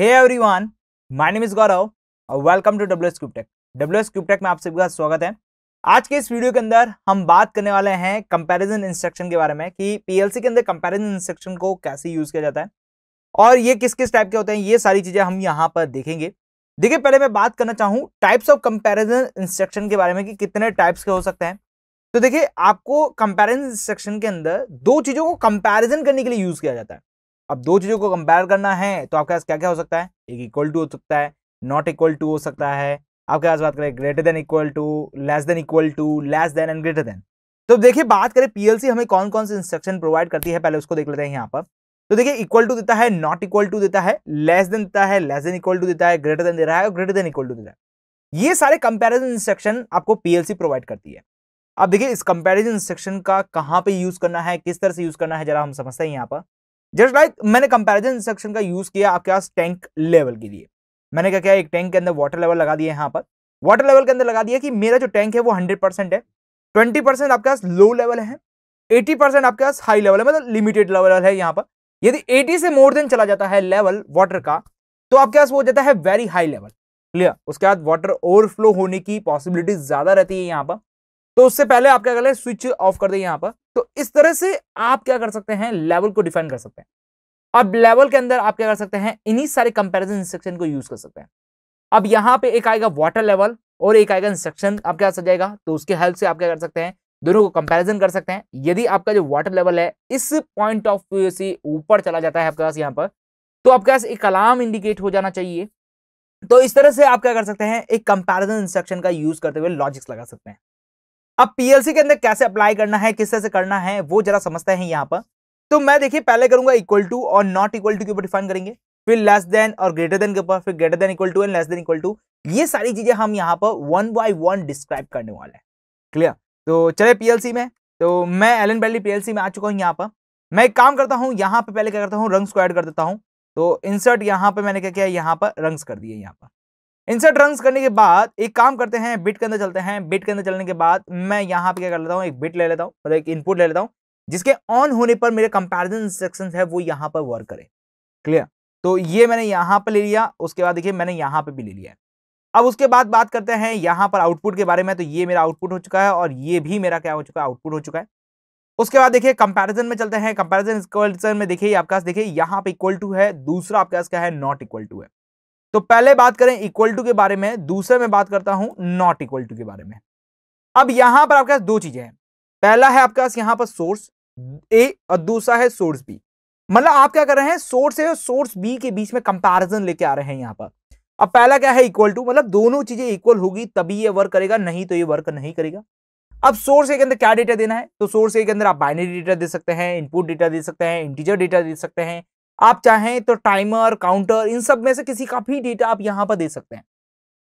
hey one my name is Gaurav और welcome to W S cube tech W S cube tech में आप सभी का स्वागत है आज के इस वीडियो के अंदर हम बात करने वाले हैं कंपैरिजन इंस्ट्रक्शन के बारे में कि सी के अंदर कंपैरिजन इंस्ट्रक्शन को कैसे यूज किया जाता है और ये किस किस टाइप के होते हैं ये सारी चीजें हम यहाँ पर देखेंगे देखिए पहले मैं बात करना चाहूँ टाइप्स ऑफ कंपेरिजन इंस्ट्रक्शन के बारे में कि कितने टाइप्स के हो सकते हैं तो देखिए आपको कंपेरिजन इंस्ट्रक्शन के अंदर दो चीज़ों को कंपेरिजन करने के लिए यूज़ किया जाता है अब दो चीज़ों को कंपेयर करना है तो आपके पास क्या क्या हो सकता है एक इक्वल टू हो सकता है नॉट इक्वल टू हो सकता है आपके पास बात करें greater than equal to less than equal to less than and greater than तो देखिए बात करें पीएलसी हमें कौन कौन से इंस्ट्रक्शन प्रोवाइड करती है पहले उसको देख लेते हैं यहाँ पर तो देखिए इक्वल टू देता है नॉट इक्वल टू देता है लेस देन देता है लेस देन इक्वल टू देता है ग्रेटर देन दे रहा है और ग्रेटर देन इक्वल टू देता है ये सारे कंपैरिजन इंस्ट्रक्शन आपको पीएलसी प्रोवाइड करती है अब देखिए इस कंपैरिजन इंस्ट्रक्शन का कहाँ पे यूज करना है किस तरह से यूज करना है जरा हम समझते हैं यहाँ पर जस्ट लाइक like, मैंने कंपेरिजन इंस्ट्रक्शन का यूज किया आपके पास टैंक लेवल के लिए मैंने क्या किया एक टैंक के अंदर वाटर लेवल लगा दिया यहाँ पर वाटर लेवल के अंदर लगा दिया कि मेरा जो टैंक है वो हंड्रेड परसेंट है ट्वेंटी परसेंट आपके पास लो लेवल है एटी परसेंट आपके पास हाई लेवल है मतलब लिमिटेड लेवल है यहाँ पर यदि एटी से मोर देन चला जाता है लेवल वाटर का तो आपके पास वो जाता है वेरी हाई लेवल क्लियर उसके बाद वाटर ओवरफ्लो होने की पॉसिबिलिटी ज्यादा रहती है यहाँ पर तो उससे पहले आप क्या कर ले स्विच ऑफ कर दे यहाँ पर तो इस तरह से आप क्या कर सकते हैं लेवल को डिफाइन कर सकते हैं अब लेवल के अंदर आप क्या कर सकते हैं इन्हीं सारे कंपैरिजन इंस्ट्रक्शन को यूज कर सकते हैं अब यहाँ पे एक आएगा वाटर लेवल और एक आएगा इंस्ट्रक्शन आप क्या सजाएगा तो उसके हेल्प से आप क्या कर सकते हैं दोनों को कंपैरिजन कर सकते हैं यदि आपका जो वाटर लेवल है इस पॉइंट ऑफ व्यू से ऊपर चला जाता है आपके पास यहाँ पर तो आपके पास एक अलार्म इंडिकेट हो जाना चाहिए तो इस तरह से आप क्या कर सकते हैं एक कंपेरिजन इंस्ट्रक्शन का यूज करते हुए लॉजिक्स लगा सकते हैं अब पीएलसी के अंदर कैसे अप्लाई करना है किस तरह से करना है वो जरा समझते हैं यहाँ पर तो मैं देखिए पहले करूंगा इक्वल टू और नॉट इक्वल टू के ऊपर डिफाइन करेंगे फिर लेस देन और ग्रेटर देन के ऊपर फिर greater than equal to and less than equal to ये सारी चीजें हम यहाँ पर वन बाई वन डिस्क्राइब करने वाले हैं क्लियर तो चले पीएलसी में तो मैं एन बेल्ली पीएलसी में आ चुका हूँ यहाँ पर मैं एक काम करता हूँ यहाँ पे पहले क्या करता हूँ रंग्स को एड कर देता हूँ तो इंसर्ट यहाँ पे मैंने क्या किया यहाँ पर रंग्स कर दिए यहाँ पर इंसर्ट रन करने के बाद एक काम करते हैं बिट के अंदर चलते हैं बिट के अंदर चलने के बाद मैं यहाँ पे क्या कर लेता हूँ एक बिट ले लेता हूँ मतलब एक इनपुट ले लेता हूँ जिसके ऑन होने पर मेरे कंपेरिजन इंस्ट्रक्शन है वो यहाँ पर वर्क करे क्लियर तो ये मैंने यहाँ पर ले लिया उसके बाद देखिए मैंने यहाँ पर भी ले लिया है अब उसके बाद बात करते हैं यहाँ पर आउटपुट के बारे में तो ये मेरा आउटपुट हो चुका है और ये भी मेरा क्या हो चुका है आउटपुट हो चुका है उसके बाद देखिए कंपैरिजन में चलते हैं कंपैरिजन इक्वल में देखिए आपका देखिए यहाँ पे इक्वल टू है दूसरा आपका क्या है नॉट इक्वल टू है तो पहले बात करें इक्वल टू के बारे में दूसरे में बात करता हूं नॉट इक्वल टू के बारे में अब यहां पर आपके पास दो चीजें हैं पहला है आपके पास यहां पर सोर्स ए और दूसरा है सोर्स बी मतलब आप क्या कर रहे हैं सोर्स ए और सोर्स बी के बीच में कंपैरिजन लेके आ रहे हैं यहां पर अब पहला क्या है इक्वल टू मतलब दोनों चीजें इक्वल होगी तभी ये वर्क करेगा नहीं तो ये वर्क नहीं करेगा अब सोर्स ए के अंदर क्या डेटा देना है तो सोर्स ए के अंदर आप बाइनरी डेटा दे सकते हैं इनपुट डेटा दे सकते हैं इंटीजर डेटा दे सकते हैं आप चाहें तो टाइमर काउंटर इन सब में से किसी का भी डेटा आप यहां पर दे सकते हैं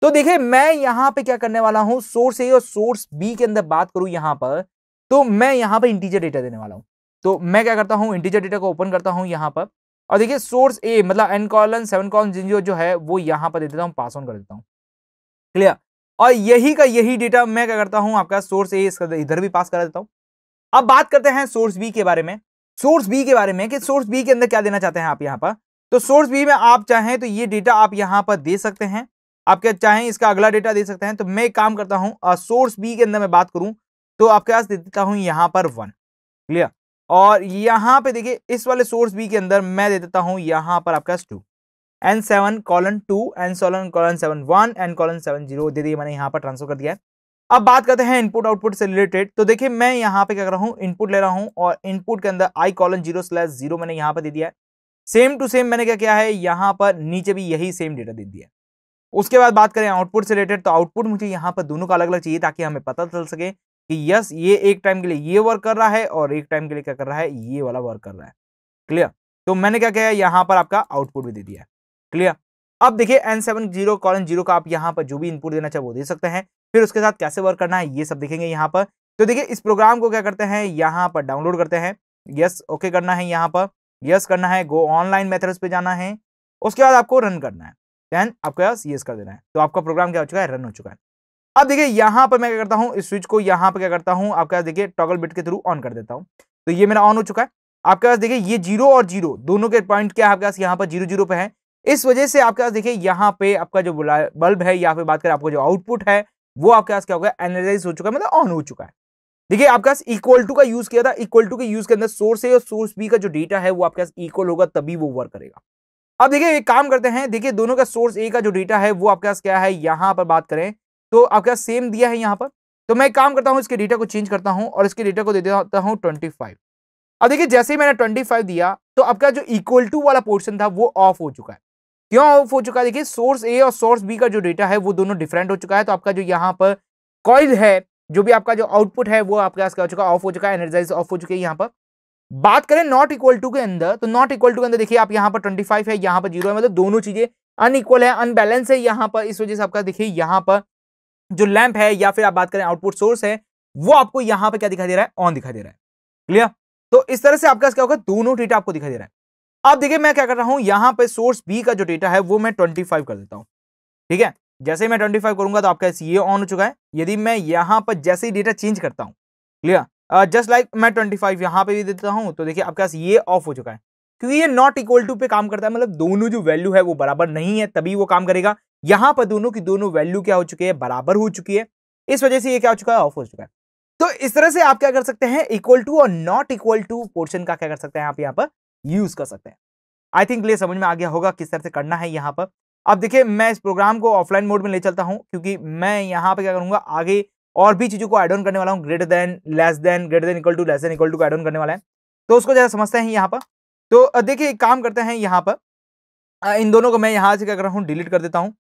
तो देखिए मैं यहां पे क्या करने वाला हूं सोर्स ए और सोर्स बी के अंदर बात करूं यहां पर तो मैं यहां पर इंटीजर डेटा देने वाला हूं तो मैं क्या करता हूं इंटीजर डेटा को ओपन करता हूं यहां पर और देखिए सोर्स ए मतलब एन कॉलन सेवन कॉलन जिन जो है वो यहां पर दे देता हूँ पास ऑन कर देता हूँ क्लियर और यही का यही डेटा मैं क्या करता हूँ आपका सोर्स ए इसका इधर भी पास करा देता हूँ अब बात करते हैं सोर्स बी के बारे में सोर्स बी के बारे में कि सोर्स बी के अंदर क्या देना चाहते हैं आप यहाँ पर तो सोर्स बी में आप चाहें तो ये डेटा आप यहाँ पर दे सकते हैं आप क्या चाहें इसका अगला डेटा दे सकते हैं तो मैं काम करता हूँ सोर्स बी के अंदर मैं बात करूँ तो आपके पास देता हूँ यहाँ पर वन क्लियर और यहाँ पे देखिए इस वाले सोर्स बी के अंदर मैं दे देता हूँ यहाँ पर आपके पास two N seven colon two N colon colon seven one N colon seven zero दे दिए मैंने यहाँ पर ट्रांसफर कर दिया है अब बात करते हैं इनपुट आउटपुट से रिलेटेड तो देखिए मैं यहाँ पे क्या कर रहा हूँ इनपुट ले रहा हूँ और इनपुट के अंदर I colon zero slash zero मैंने यहाँ पर दे दिया है सेम टू सेम मैंने क्या किया है यहाँ पर नीचे भी यही सेम डेटा दे दिया है उसके बाद बात करें आउटपुट से रिलेटेड तो आउटपुट मुझे यहाँ पर दोनों का अलग अलग चाहिए ताकि हमें पता चल सके कि यस ये एक टाइम के लिए ये वर्क कर रहा है और एक टाइम के लिए क्या कर रहा है ये वाला वर्क कर रहा है क्लियर तो मैंने क्या किया यहाँ पर आपका आउटपुट भी दे दिया क्लियर अब देखिए N seven zero colon zero का आप यहाँ पर जो भी इनपुट देना चाहे वो दे सकते हैं फिर उसके साथ कैसे वर्क करना है ये सब देखेंगे यहाँ पर तो देखिए इस प्रोग्राम को क्या करते हैं यहाँ पर डाउनलोड करते हैं यस ओके करना है यहाँ पर यस करना है गो ऑनलाइन मेथड्स पे जाना है उसके बाद आपको रन करना है देन आपको यस यस कर देना है तो आपका प्रोग्राम क्या हो चुका है रन हो चुका है अब देखिए यहाँ पर मैं क्या करता हूँ इस स्विच को यहाँ पर क्या करता हूँ आपके पास देखिए टॉगल बिट के थ्रू ऑन कर देता हूँ तो ये मेरा ऑन हो चुका है आपके पास देखिए ये जीरो और जीरो दोनों के पॉइंट क्या आपके पास यहाँ पर जीरो जीरो पे है इस वजह से आपके पास देखिए यहाँ पे आपका जो बल्ब है यहाँ पे बात करें आपका जो आउटपुट है वो आपके पास क्या हो गया एनर्जाइज हो चुका है मतलब ऑन हो चुका है देखिए आपके पास इक्वल टू का यूज किया था इक्वल टू के यूज के अंदर सोर्स ए और सोर्स बी का जो डेटा है वो आपके पास इक्वल होगा तभी वो वर्क करेगा अब देखिए एक काम करते हैं देखिए दोनों का सोर्स ए का जो डेटा है वो आपके पास क्या है यहाँ पर बात करें तो आपके पास सेम दिया है यहाँ पर तो मैं काम करता हूँ इसके डेटा को चेंज करता हूँ और इसके डेटा को दे देता हूँ ट्वेंटी फाइव अब देखिए जैसे ही मैंने ट्वेंटी फाइव दिया तो आपका जो इक्वल टू वाला पोर्शन था वो ऑफ हो चुका है क्यों ऑफ हो चुका है देखिए सोर्स ए और सोर्स बी का जो डेटा है वो दोनों डिफरेंट हो चुका है तो आपका जो यहाँ पर कॉइल है जो भी आपका जो आउटपुट है वो आपके पास क्या हो चुका है ऑफ हो चुका है एनर्जाइज ऑफ हो चुके है यहाँ पर बात करें नॉट इक्वल टू के अंदर तो नॉट इक्वल टू के अंदर देखिए आप यहाँ पर ट्वेंटी फाइव है यहाँ पर जीरो है मतलब दोनों चीजें अनइक्वल है अनबैलेंस है यहाँ पर इस वजह से आपका देखिए यहाँ पर जो लैंप है या फिर आप बात करें आउटपुट सोर्स है वो आपको यहाँ पर क्या दिखाई दे रहा है ऑन दिखाई दे रहा है क्लियर तो इस तरह से आपका क्या होगा दोनों डेटा आपको दिखाई दे रहा है अब देखिए मैं क्या कर रहा हूं यहां पे सोर्स बी का जो डेटा है वो मैं 25 कर देता हूं ठीक है जैसे मैं 25 करूंगा तो आपका ये ऑन हो चुका है यदि मैं यहां पर जैसे ही डेटा चेंज करता हूं क्लियर जस्ट लाइक मैं 25 फाइव यहां पर भी देता हूं तो देखिए आपके पास ये ऑफ हो चुका है क्योंकि ये नॉट इक्वल टू पे काम करता है मतलब दोनों जो वैल्यू है वो बराबर नहीं है तभी वो काम करेगा यहाँ पर दोनों की दोनों वैल्यू क्या हो चुकी है बराबर हो चुकी है इस वजह से ये क्या हो चुका है ऑफ हो चुका है तो इस तरह से आप क्या कर सकते हैं इक्वल टू और नॉट इक्वल टू पोर्शन का क्या कर सकते हैं आप यहाँ पर यूज कर सकते हैं आई थिंक ले समझ में आ गया होगा किस तरह से करना है यहाँ पर अब देखिए मैं इस प्रोग्राम को ऑफलाइन मोड में ले चलता हूँ क्योंकि मैं यहाँ पे क्या करूँगा आगे और भी चीज़ों को एड ऑन करने वाला हूँ greater than less than greater than equal to less than equal to add on करने वाला है तो उसको ज़्यादा समझते हैं यहाँ पर तो देखिए एक काम करते हैं यहाँ पर इन दोनों को मैं यहाँ से क्या कर रहा हूँ डिलीट कर देता हूँ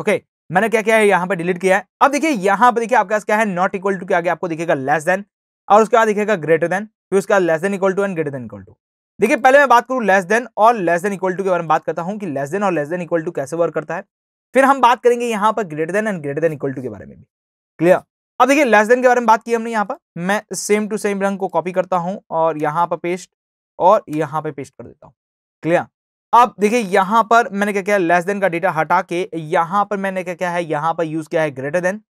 ओके मैंने क्या किया है यहाँ पर डिलीट किया है अब देखिए यहाँ पर देखिए आपके पास क्या है नॉट इक्वल टू के आगे आपको दिखेगा लेस देन और उसके बाद दिखेगा ग्रेटर देन फिर उसके बाद less than equal to and greater than equal to देखिए पहले मैं बात करूँ लेस देन और लेस देन इक्वल टू के बारे में बात करता हूँ कि लेस देन और लेस देन इक्वल टू कैसे वर्क करता है फिर हम बात करेंगे यहाँ पर greater than and greater than equal to के बारे में भी क्लियर अब देखिए लेस देन के बारे में बात की हमने यहाँ पर मैं सेम टू सेम रंग को कॉपी करता हूँ और यहाँ पर पेस्ट और यहाँ पे पेस्ट कर देता हूँ क्लियर अब देखिए यहाँ पर मैंने क्या किया लेस देन का डेटा हटा के यहाँ पर मैंने क्या क्या है यहाँ पर यूज किया है ग्रेटर देन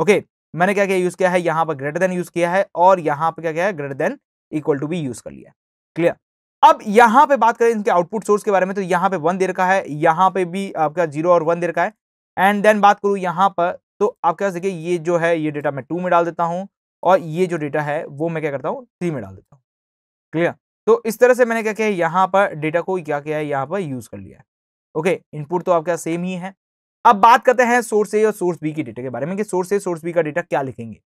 ओके मैंने क्या क्या यूज़ किया है यहाँ पर ग्रेटर देन यूज़ किया है और यहाँ पर क्या क्या है ग्रेटर देन इक्वल टू भी यूज़ कर लिया क्लियर अब यहाँ पे बात करें इनके आउटपुट सोर्स के बारे में तो यहाँ पे वन दे रखा है यहाँ पे भी आपका जीरो और वन दे रखा है एंड देन बात करूँ यहाँ पर तो आप क्या देखिए ये जो है ये डेटा मैं टू में डाल देता हूँ और ये जो डेटा है वो मैं क्या करता हूँ थ्री में डाल देता हूँ क्लियर तो इस तरह से मैंने क्या किया है यहाँ पर डेटा को क्या किया है यहाँ पर यूज़ कर लिया है ओके इनपुट तो आपका सेम ही है अब बात करते हैं सोर्स ए और सोर्स बी की डेटा के बारे में कि सोर्स ए सोर्स बी का डेटा क्या लिखेंगे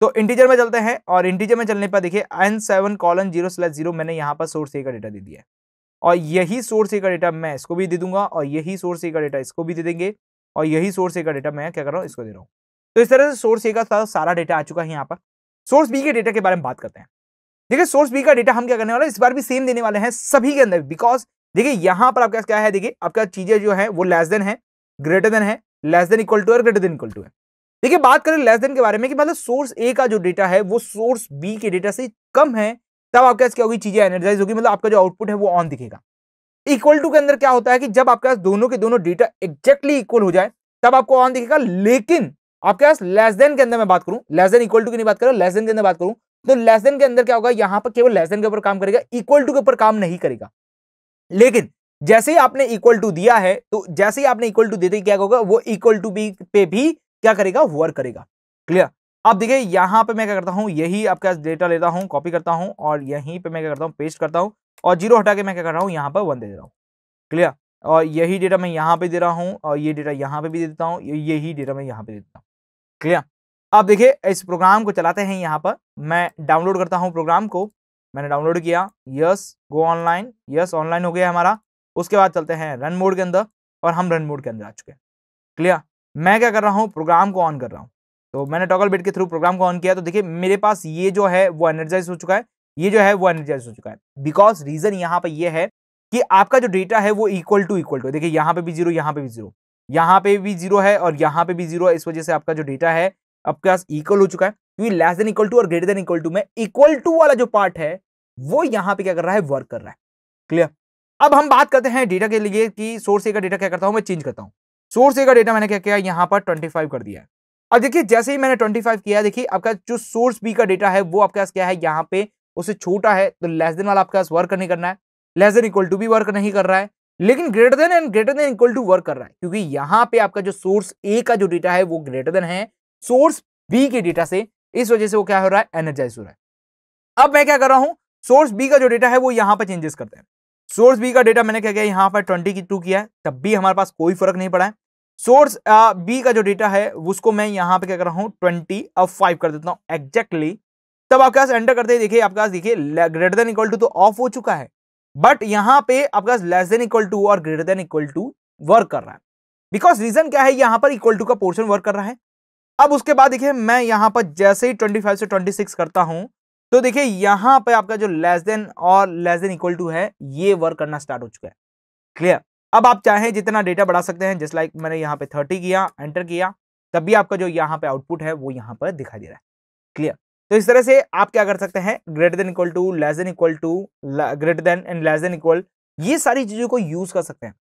तो इंटीजर में चलते हैं और इंटीजर में चलने पर देखिए N seven colon zero slash zero मैंने यहाँ पर सोर्स ए का डेटा दे दिया है और यही सोर्स ए का डेटा मैं इसको भी दे दूंगा और यही सोर्स ए का डेटा इसको भी दे देंगे और यही सोर्स ए का डेटा मैं क्या कर रहा हूँ इसको दे रहा हूँ तो इस तरह से सोर्स ए का सारा डेटा आ चुका है यहाँ पर सोर्स बी के डेटा के बारे में बात करते हैं देखिए सोर्स बी का डेटा हम क्या करने वाले इस बार भी सेम देने वाले हैं सभी के अंदर बिकॉज देखिए यहाँ पर आपका क्या है देखिए आपका चीज़ें जो है वो लेस देन है ग्रेटर देन है लेस देन इक्वल टू और ग्रेटर देन इक्वल टू है देखिए बात करें लेस देन के बारे में कि मतलब सोर्स ए का जो डेटा है वो सोर्स बी के डेटा से कम है तब आपके पास क्या होगी चीजें एनर्जाइज होगी मतलब आपका जो आउटपुट है वो ऑन दिखेगा इक्वल टू के अंदर क्या होता है कि जब आपके पास दोनों के दोनों डेटा एक्जैक्टली इक्वल हो जाए तब आपको ऑन दिखेगा लेकिन आपके पास लेस देन के अंदर मैं बात करूं लेस देन इक्वल टू की नहीं बात करूं लेस देन के अंदर बात करूं तो लेस देन के अंदर क्या होगा यहां पर केवल लेस देन के ऊपर काम करेगा इक्वल टू के ऊपर काम नहीं करेगा लेकिन जैसे ही आपने इक्वल टू दिया है तो जैसे ही आपने इक्वल टू देते क्या होगा वो इक्वल टू बी पे भी क्या करेगा वर्क करेगा क्लियर अब देखिए यहाँ पे मैं क्या करता हूँ यही आपका डेटा लेता हूँ कॉपी करता हूँ और यहीं पे मैं क्या करता हूँ पेस्ट करता हूँ और जीरो हटा के मैं क्या कर रहा हूँ यहाँ पर वन दे रहा हूँ क्लियर और यही डेटा मैं यहाँ पे दे रहा हूँ और ये डेटा यहाँ पे भी दे देता हूँ यही डेटा मैं यहाँ पे दे देता हूँ क्लियर अब देखिए इस प्रोग्राम को चलाते हैं यहाँ पर मैं डाउनलोड करता हूँ प्रोग्राम को मैंने डाउनलोड किया yes go online yes online हो गया हमारा उसके बाद चलते हैं रन मोड के अंदर और हम रन मोड के अंदर आ चुके हैं क्लियर मैं क्या कर रहा हूँ प्रोग्राम को ऑन कर रहा हूँ तो मैंने टॉगल बिट के थ्रू प्रोग्राम को ऑन किया तो देखिए मेरे पास ये जो है वो एनर्जाइज हो चुका है ये जो है वो एनर्जाइज हो चुका है बिकॉज रीजन यहाँ पर ये है कि आपका जो डेटा है वो इक्वल टू इक्वल टू देखिए यहाँ पे भी जीरो यहाँ पे भी जीरो यहाँ पे भी जीरो है और यहाँ पे भी जीरो है इस वजह से आपका जो डेटा है आपके पास इक्वल हो चुका है क्योंकि लेस देन इक्वल टू और ग्रेटर देन इक्वल टू में इक्वल टू वाला जो पार्ट है वो यहाँ पे क्या कर रहा है वर्क कर रहा है क्लियर अब हम बात करते हैं डेटा के लिए कि सोर्स ए का डेटा क्या करता हूँ मैं चेंज करता हूँ सोर्स ए का डेटा मैंने क्या किया यहाँ पर ट्वेंटी कर दिया अब देखिए जैसे ही मैंने 25 किया देखिए आपका जो सोर्स बी का डेटा है वो आपके पास क्या है यहाँ पे उससे छोटा है तो लेस देन वाला आपके पास वर्क नहीं करना है लेस देन इक्वल टू भी वर्क नहीं कर रहा है लेकिन greater than and greater than equal to work कर रहा है क्योंकि यहाँ पे आपका जो सोर्स ए का जो डेटा है वो ग्रेटर देन है सोर्स बी के डेटा से इस वजह से वो क्या हो रहा है एनर्जाइज हो रहा है अब मैं क्या कर रहा हूँ सोर्स बी का जो डेटा है वो यहाँ पर चेंजेस करते हैं सोर्स बी का डेटा मैंने क्या किया यहाँ पर ट्वेंटी की टू किया है तब भी हमारे पास कोई फर्क नहीं पड़ा है सोर्स बी का जो डेटा है उसको मैं यहाँ पे क्या कर रहा हूँ ट्वेंटी अब फाइव कर देता हूँ एग्जैक्टली तब आपके पास एंटर करते देखिए आपके पास देखिए ग्रेटर देन इक्वल टू तो ऑफ हो चुका है बट यहाँ पे आपके पास लेस देन इक्वल टू और greater than equal to work कर रहा है बिकॉज रीजन क्या है यहाँ पर इक्वल टू का पोर्शन वर्क कर रहा है अब उसके बाद देखिए मैं यहाँ पर जैसे ही ट्वेंटी से ट्वेंटी करता हूँ तो देखिए यहां पे आपका जो लेस देन और लेस देन इक्वल टू है ये वर्क करना स्टार्ट हो चुका है क्लियर अब आप चाहें जितना डेटा बढ़ा सकते हैं जस्ट लाइक मैंने यहाँ पे थर्टी किया एंटर किया तब भी आपका जो यहाँ पे आउटपुट है वो यहाँ पर दिखाई दे रहा है क्लियर तो इस तरह से आप क्या कर सकते हैं greater than equal to less than equal to greater than and less than equal ये सारी चीजों को यूज कर सकते हैं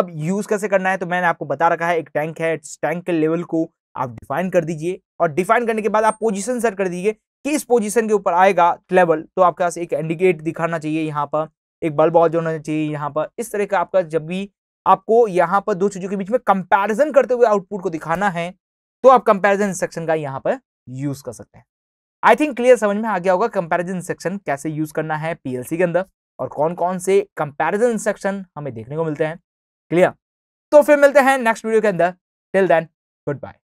अब यूज कैसे करना है तो मैंने आपको बता रखा है एक टैंक है इस टैंक के लेवल को आप डिफाइन कर दीजिए और डिफाइन करने के बाद आप पोजिशन सेट कर दीजिए किस पोजिशन पोजीशन के ऊपर आएगा लेवल तो आपके पास एक इंडिकेट दिखाना चाहिए यहाँ पर एक बल्ब जो होना चाहिए यहाँ पर इस तरह का आपका जब भी आपको यहाँ पर दो चीज़ों के बीच में कंपेरिजन करते हुए आउटपुट को दिखाना है तो आप कंपेरिजन सेक्शन का यहाँ पर यूज़ कर सकते हैं आई थिंक क्लियर समझ में आ गया होगा कंपेरिजन सेक्शन कैसे यूज़ करना है पीएलसी के अंदर और कौन कौन से कंपेरिजन सेक्शन हमें देखने को मिलते हैं क्लियर तो फिर मिलते हैं नेक्स्ट वीडियो के अंदर टिल देन गुड बाय